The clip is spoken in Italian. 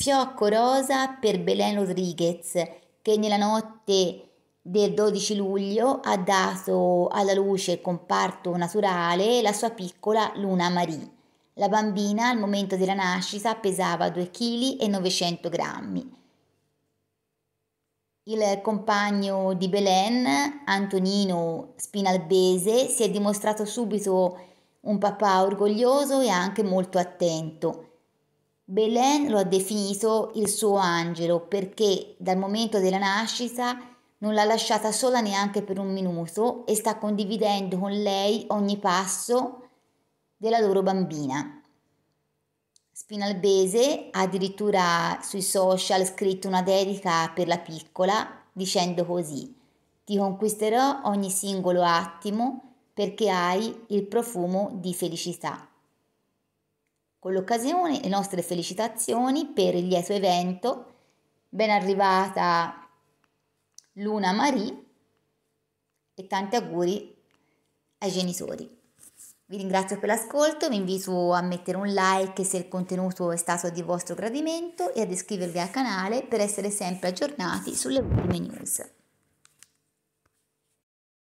Fiocco rosa per Belen Rodriguez, che nella notte del 12 luglio ha dato alla luce con parto naturale la sua piccola Luna Marie. La bambina al momento della nascita pesava 2,9 kg. Il compagno di Belen, Antonino Spinalbese, si è dimostrato subito un papà orgoglioso e anche molto attento. Belen lo ha definito il suo angelo perché dal momento della nascita non l'ha lasciata sola neanche per un minuto e sta condividendo con lei ogni passo della loro bambina. Spinalbese ha addirittura sui social scritto una dedica per la piccola dicendo così ti conquisterò ogni singolo attimo perché hai il profumo di felicità. Con l'occasione le nostre felicitazioni per il lieto evento, ben arrivata Luna Marie e tanti auguri ai genitori. Vi ringrazio per l'ascolto, vi invito a mettere un like se il contenuto è stato di vostro gradimento e ad iscrivervi al canale per essere sempre aggiornati sulle ultime news.